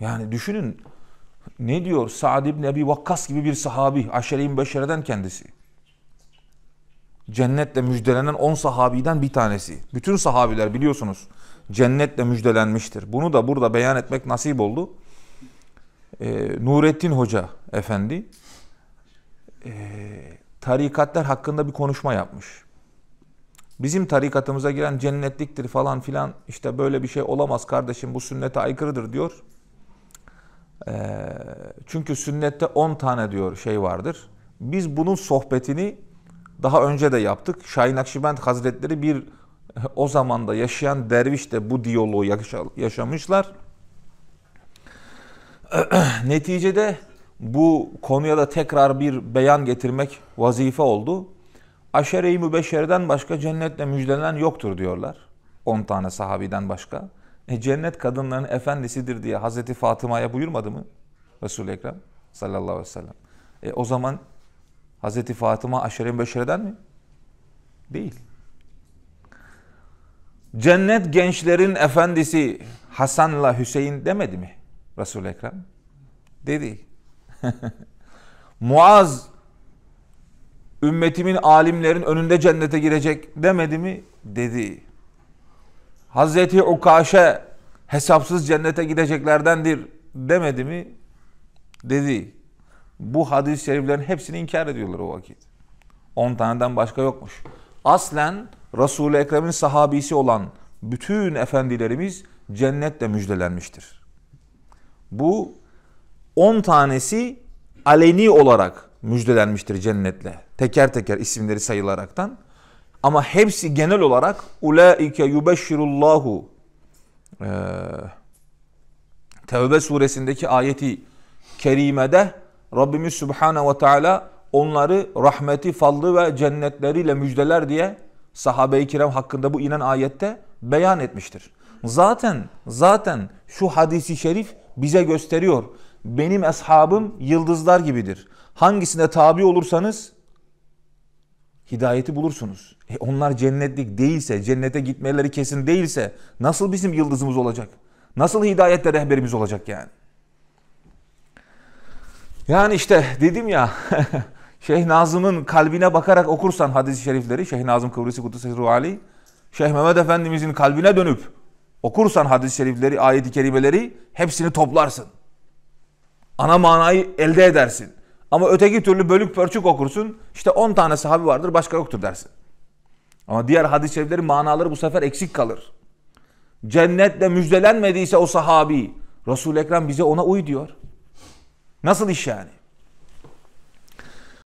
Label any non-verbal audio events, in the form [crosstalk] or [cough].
Yani düşünün ne diyor Sa'd ibn Ebi Vakkas gibi bir sahabi aşere beşereden kendisi. Cennetle müjdelenen on sahabiden bir tanesi. Bütün sahabiler biliyorsunuz cennetle müjdelenmiştir. Bunu da burada beyan etmek nasip oldu. Ee, Nurettin Hoca Efendi e, tarikatlar hakkında bir konuşma yapmış. Bizim tarikatımıza giren cennetliktir falan filan işte böyle bir şey olamaz kardeşim bu sünnete aykırıdır diyor. Ee, çünkü sünnette 10 tane diyor şey vardır. Biz bunun sohbetini daha önce de yaptık. Şahin Akşibend Hazretleri bir [laughs] o zamanda yaşayan derviş de bu diyaloğu yaşamışlar. [clears throat] Neticede bu konuya da tekrar bir beyan getirmek vazife oldu. Aşere-i Mübeşşere'den başka cennetle müjdelen yoktur diyorlar. 10 tane sahabiden başka. E, cennet kadınların efendisidir diye Hazreti Fatıma'ya buyurmadı mı Resul-i Ekrem sallallahu aleyhi ve sellem? E, o zaman Hazreti Fatıma aşerin beşereden mi? Değil. Cennet gençlerin efendisi Hasan'la Hüseyin demedi mi Resul-i Ekrem? Dedi. [laughs] Muaz ümmetimin alimlerin önünde cennete girecek demedi mi? Dedi. Hazreti Ukaşe hesapsız cennete gideceklerdendir demedi mi? Dedi. Bu hadis-i şeriflerin hepsini inkar ediyorlar o vakit. 10 taneden başka yokmuş. Aslen Resul-i Ekrem'in sahabisi olan bütün efendilerimiz cennetle müjdelenmiştir. Bu 10 tanesi aleni olarak müjdelenmiştir cennetle. Teker teker isimleri sayılaraktan. Ama hepsi genel olarak ulaike yubeşşirullahu ee, Tevbe suresindeki ayeti kerimede Rabbimiz Subhanahu ve Teala onları rahmeti, fadlı ve cennetleriyle müjdeler diye sahabe-i kiram hakkında bu inen ayette beyan etmiştir. Zaten zaten şu hadisi şerif bize gösteriyor. Benim eshabım yıldızlar gibidir. Hangisine tabi olursanız hidayeti bulursunuz. E onlar cennetlik değilse, cennete gitmeleri kesin değilse nasıl bizim yıldızımız olacak? Nasıl hidayette rehberimiz olacak yani? Yani işte dedim ya [laughs] Şeyh Nazım'ın kalbine bakarak okursan hadis-i şerifleri Şeyh Nazım Kıbrıs Kudüs'ü Ruhali, Şeyh Mehmet Efendimizin kalbine dönüp okursan hadis-i şerifleri, ayet-i kerimeleri hepsini toplarsın. Ana manayı elde edersin. Ama öteki türlü bölük pörçük okursun. İşte 10 tane sahabi vardır başka yoktur dersin. Ama diğer hadis-i şeriflerin manaları bu sefer eksik kalır. Cennetle müjdelenmediyse o sahabi Resul-i Ekrem bize ona uy diyor. Nasıl iş yani?